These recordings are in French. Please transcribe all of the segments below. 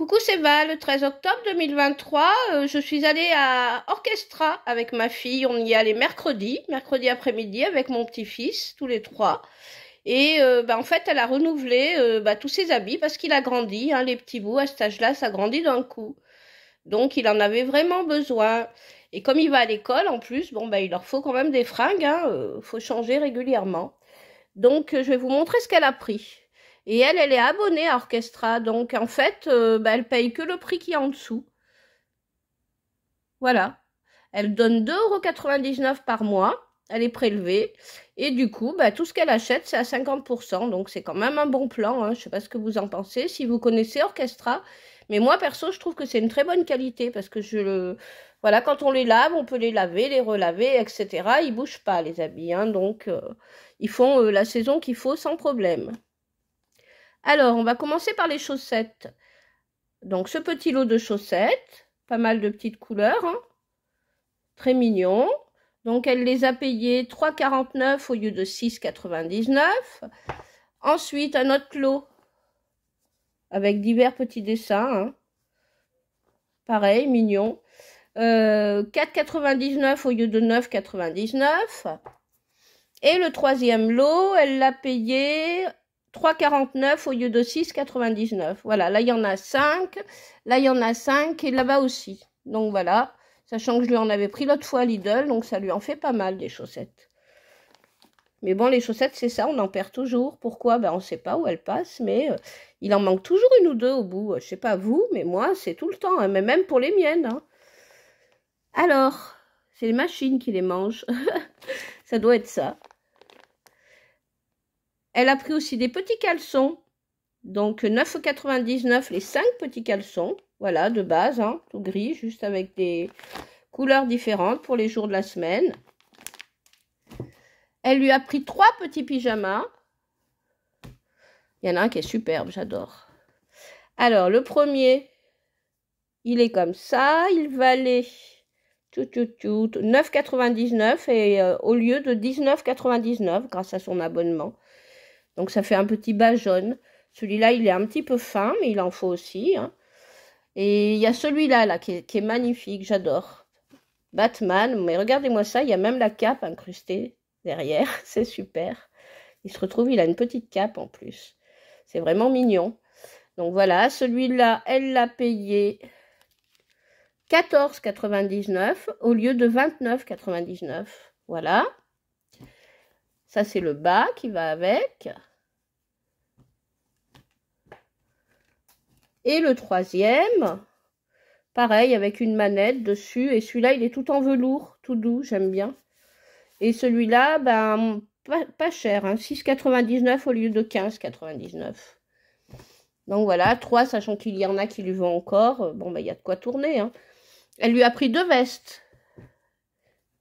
Coucou, c'est Val. Le 13 octobre 2023, euh, je suis allée à Orchestra avec ma fille. On y allait mercredi, mercredi après-midi avec mon petit-fils, tous les trois. Et euh, bah, en fait, elle a renouvelé euh, bah, tous ses habits parce qu'il a grandi. Hein, les petits bouts, à cet âge-là, ça grandit d'un coup. Donc, il en avait vraiment besoin. Et comme il va à l'école, en plus, bon, bah, il leur faut quand même des fringues. Il hein, faut changer régulièrement. Donc, je vais vous montrer ce qu'elle a pris. Et elle, elle est abonnée à Orchestra. Donc, en fait, elle euh, ne bah, elle paye que le prix qui est en dessous. Voilà. Elle donne 2,99€ par mois. Elle est prélevée. Et du coup, bah, tout ce qu'elle achète, c'est à 50%. Donc, c'est quand même un bon plan. Hein. Je ne sais pas ce que vous en pensez. Si vous connaissez Orchestra. Mais moi, perso, je trouve que c'est une très bonne qualité parce que je le. Voilà, quand on les lave, on peut les laver, les relaver, etc. Ils bougent pas, les habits. Hein. donc, euh, ils font euh, la saison qu'il faut sans problème. Alors, on va commencer par les chaussettes. Donc, ce petit lot de chaussettes, pas mal de petites couleurs, hein. très mignon. Donc, elle les a payés 3,49 au lieu de 6,99. Ensuite, un autre lot avec divers petits dessins. Hein. Pareil, mignon. 4,99 euh, au lieu de 9,99. Et le troisième lot, elle l'a payé 3,49 au lieu de 6,99. Voilà, là il y en a 5, là il y en a 5 et là-bas aussi. Donc voilà, sachant que je lui en avais pris l'autre fois à Lidl, donc ça lui en fait pas mal des chaussettes. Mais bon, les chaussettes, c'est ça, on en perd toujours. Pourquoi ben, On ne sait pas où elles passent, mais euh, il en manque toujours une ou deux au bout. Je sais pas vous, mais moi, c'est tout le temps, hein, mais même pour les miennes. Hein. Alors, c'est les machines qui les mangent. ça doit être ça. Elle a pris aussi des petits caleçons. Donc 9,99 les 5 petits caleçons. Voilà, de base, hein, tout gris, juste avec des couleurs différentes pour les jours de la semaine. Elle lui a pris trois petits pyjamas. Il y en a un qui est superbe, j'adore. Alors, le premier, il est comme ça. Il valait 9,99 et euh, au lieu de 19,99 grâce à son abonnement. Donc ça fait un petit bas jaune. Celui-là, il est un petit peu fin, mais il en faut aussi. Hein. Et il y a celui-là là, qui, qui est magnifique, j'adore. Batman, mais regardez-moi ça, il y a même la cape incrustée derrière, c'est super. Il se retrouve, il a une petite cape en plus. C'est vraiment mignon. Donc voilà, celui-là, elle l'a payé 14,99 au lieu de 29,99. Voilà. Ça, c'est le bas qui va avec. Et le troisième, pareil, avec une manette dessus. Et celui-là, il est tout en velours, tout doux, j'aime bien. Et celui-là, ben, pas, cher, 6,99 hein, au lieu de 15,99. Donc voilà, trois, sachant qu'il y en a qui lui vont encore. Euh, bon, ben, il y a de quoi tourner. Hein. Elle lui a pris deux vestes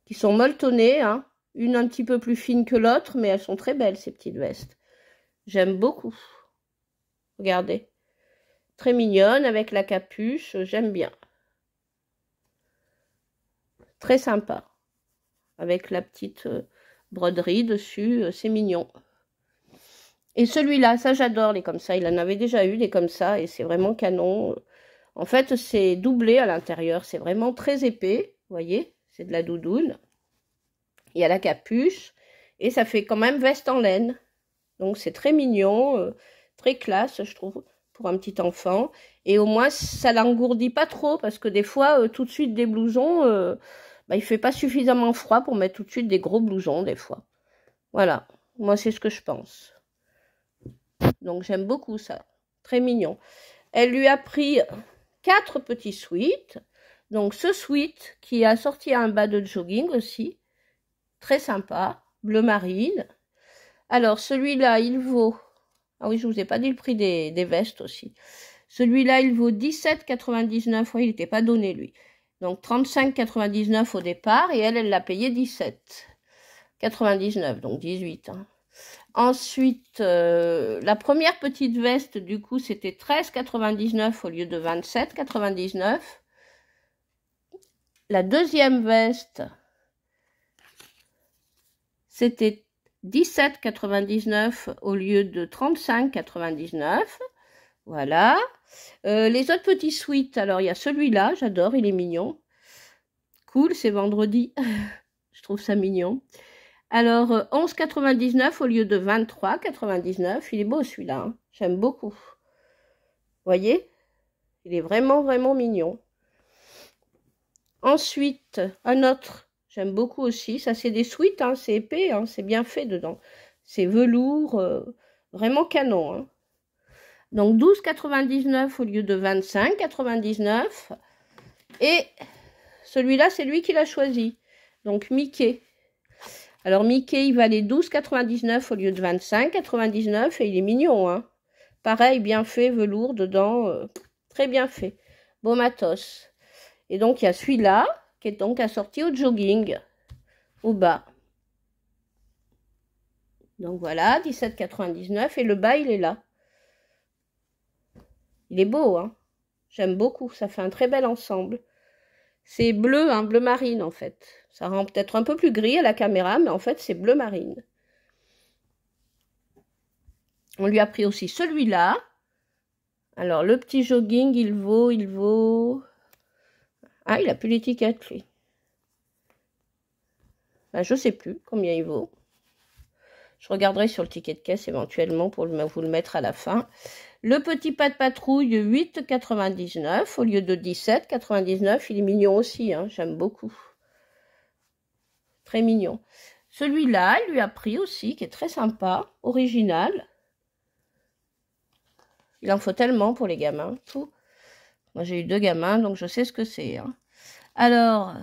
qui sont molletonnées, hein. une un petit peu plus fine que l'autre, mais elles sont très belles, ces petites vestes. J'aime beaucoup. Regardez. Très mignonne avec la capuche, j'aime bien. Très sympa. Avec la petite euh, broderie dessus, euh, c'est mignon. Et celui-là, ça j'adore les comme ça. Il en avait déjà eu des comme ça et c'est vraiment canon. En fait, c'est doublé à l'intérieur. C'est vraiment très épais, vous voyez. C'est de la doudoune. Il y a la capuche et ça fait quand même veste en laine. Donc c'est très mignon, euh, très classe, je trouve pour un petit enfant. Et au moins, ça l'engourdit pas trop parce que des fois, euh, tout de suite des blousons, euh, bah, il fait pas suffisamment froid pour mettre tout de suite des gros blousons des fois. Voilà, moi c'est ce que je pense. Donc j'aime beaucoup ça, très mignon. Elle lui a pris quatre petits suites. Donc ce sweat qui a sorti un bas de jogging aussi, très sympa, bleu marine. Alors celui-là, il vaut ah oui, je vous ai pas dit le prix des, vestes aussi. Celui-là, il vaut 17,99. Oui, il n'était pas donné, lui. Donc 35,99 au départ et elle, elle l'a payé 17,99, donc 18. Hein. Ensuite, euh, la première petite veste, du coup, c'était 13,99 au lieu de 27,99. La deuxième veste, c'était 17,99 au lieu de 35,99. Voilà. Euh, les autres petits suites. alors il y a celui-là, j'adore, il est mignon. Cool, c'est vendredi. Je trouve ça mignon. Alors, 11,99 euh, au lieu de 23,99. Il est beau celui-là. Hein. J'aime beaucoup. Voyez Il est vraiment, vraiment mignon. Ensuite, un autre J'aime beaucoup aussi. Ça, c'est des suites. hein, c'est épais, hein, c'est bien fait dedans. C'est velours, euh, vraiment canon. Hein. Donc 12,99 au lieu de 25,99. Et celui-là, c'est lui qui l'a choisi. Donc Mickey. Alors Mickey, il valait 12,99 au lieu de 25,99 et il est mignon. Hein. Pareil, bien fait, velours dedans, euh, très bien fait. Beau matos. Et donc il y a celui-là, qui est donc assorti au jogging au bas. Donc voilà, 17,99 et le bas il est là. Il est beau, hein J'aime beaucoup, ça fait un très bel ensemble. C'est bleu, hein, bleu marine en fait. Ça rend peut-être un peu plus gris à la caméra, mais en fait c'est bleu marine. On lui a pris aussi celui-là. Alors le petit jogging, il vaut, il vaut ah, il a plus l'étiquette, lui. Ben, je sais plus combien il vaut. Je regarderai sur le ticket de caisse éventuellement pour vous le mettre à la fin. Le petit pas de patrouille, 8,99 au lieu de 17,99. Il est mignon aussi, hein. j'aime beaucoup. Très mignon. Celui-là, il lui a pris aussi, qui est très sympa, original. Il en faut tellement pour les gamins. Tout. Moi, j'ai eu deux gamins, donc je sais ce que c'est. Hein. Alors,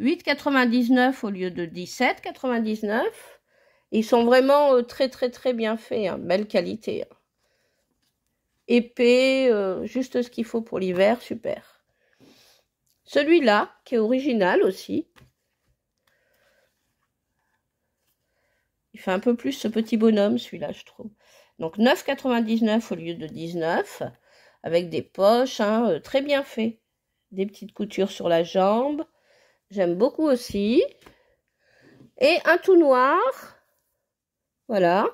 8,99 au lieu de 17,99. Ils sont vraiment euh, très, très, très bien faits. Hein. Belle qualité. Hein. Épais, euh, juste ce qu'il faut pour l'hiver. Super. Celui-là, qui est original aussi. Il fait un peu plus ce petit bonhomme, celui-là, je trouve. Donc, 9,99 au lieu de 19 avec des poches, hein, euh, très bien fait. Des petites coutures sur la jambe. J'aime beaucoup aussi. Et un tout noir. Voilà.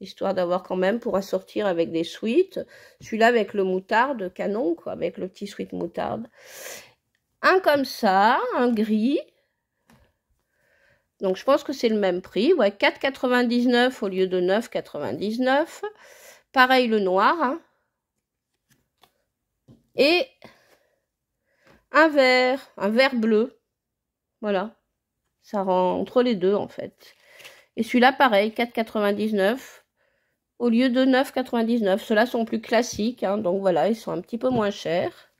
Histoire d'avoir quand même pour assortir avec des suites Celui-là avec le moutarde canon, quoi, avec le petit sweet moutarde. Un comme ça, un gris. Donc je pense que c'est le même prix. Ouais, 4,99 au lieu de 9,99. Pareil le noir. Hein et un vert, un vert bleu. Voilà. Ça rend entre les deux en fait. Et celui-là, pareil, 4,99 au lieu de 9,99. Ceux-là sont plus classiques, hein. donc voilà, ils sont un petit peu moins chers.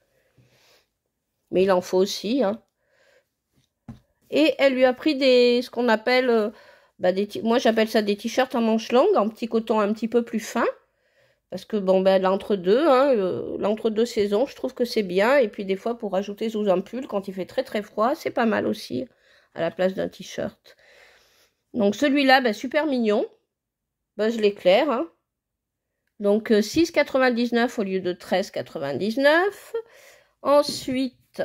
Mais il en faut aussi. Hein. Et elle lui a pris des, ce qu'on appelle, euh, bah moi j'appelle ça des t-shirts en manches longues, en petit coton un petit peu plus fin. Parce que bon, ben, l'entre-deux, hein, l'entre-deux saisons, je trouve que c'est bien. Et puis des fois, pour rajouter sous un pull, quand il fait très très froid, c'est pas mal aussi, à la place d'un t-shirt. Donc celui-là, ben, super mignon. Buzz ben, l'éclair. l'éclaire. Hein. Donc 6,99 euh, au lieu de 13,99. Ensuite,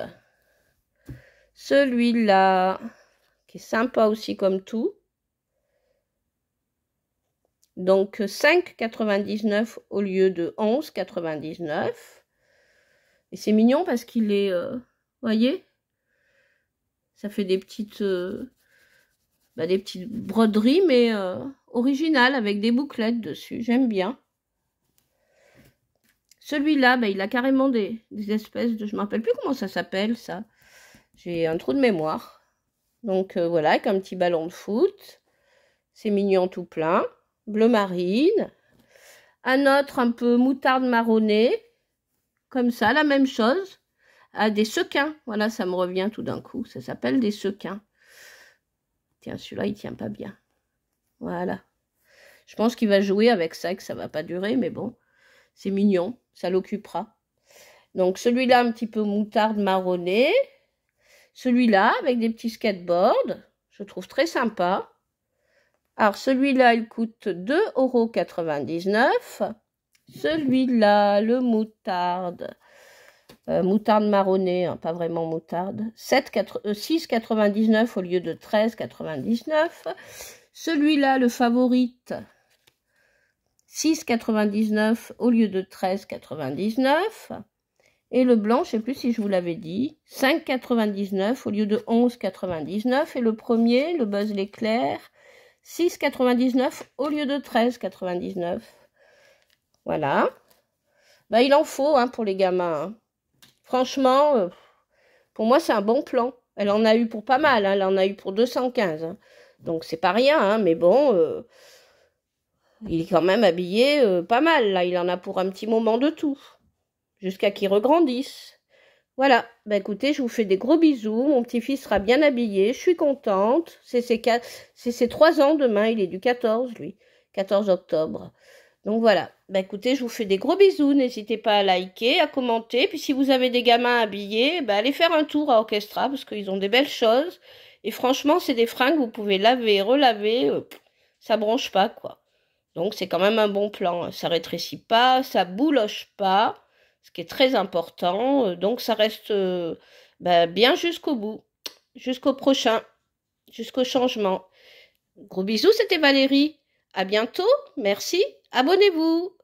celui-là, qui est sympa aussi comme tout. Donc 5,99 au lieu de 11,99. Et c'est mignon parce qu'il est, euh, vous voyez, ça fait des petites, euh, bah, des petites broderies, mais originale euh, originales avec des bouclettes dessus. J'aime bien. Celui-là, bah, il a carrément des, des espèces de, je me rappelle plus comment ça s'appelle ça. J'ai un trou de mémoire. Donc voilà, avec un petit ballon de foot. C'est mignon tout plein bleu marine. Un autre un peu moutarde marronnée. Comme ça, la même chose. à ah, des sequins. Voilà, ça me revient tout d'un coup. Ça s'appelle des sequins. Tiens, celui-là, il tient pas bien. Voilà. Je pense qu'il va jouer avec ça, que ça va pas durer, mais bon. C'est mignon, ça l'occupera. Donc celui-là, un petit peu moutarde marronnée. Celui-là, avec des petits skateboards. Je trouve très sympa. Alors, celui-là, il coûte 2,99€. Celui-là, le moutarde. Euh, moutarde marronnée, hein, pas vraiment moutarde. 6,99 euh, au lieu de 13,99. Celui-là, le favorite. 6,99 au lieu de 13,99. Et le blanc, je ne sais plus si je vous l'avais dit, 5,99 au lieu de 11,99. Et le premier, le buzz l'éclair, 6,99 au lieu de 13,99. Voilà. Bah, il en faut hein, pour les gamins. Hein. Franchement, euh, pour moi, c'est un bon plan. Elle en a eu pour pas mal. Hein. Elle en a eu pour 215. Hein. Donc, c'est pas rien, mais bon... Euh, il est quand même habillé euh, pas mal, là. Il en a pour un petit moment de tout. Jusqu'à qu'il regrandisse. Voilà, bah écoutez, je vous fais des gros bisous. Mon petit-fils sera bien habillé, je suis contente. C'est ses, trois 3 ans demain, il est du 14, lui, 14 octobre. Donc voilà, bah écoutez, je vous fais des gros bisous. N'hésitez pas à liker, à commenter. Puis si vous avez des gamins habillés, bah allez faire un tour à Orchestra parce qu'ils ont des belles choses. Et franchement, c'est des fringues que vous pouvez laver, relaver. Euh, ça bronche pas, quoi. Donc c'est quand même un bon plan. Ça rétrécit pas, ça bouloche pas ce qui est très important. Euh, donc ça reste euh, bah, bien jusqu'au bout, jusqu'au prochain, jusqu'au changement. Gros bisous, c'était Valérie. À bientôt. Merci. Abonnez-vous.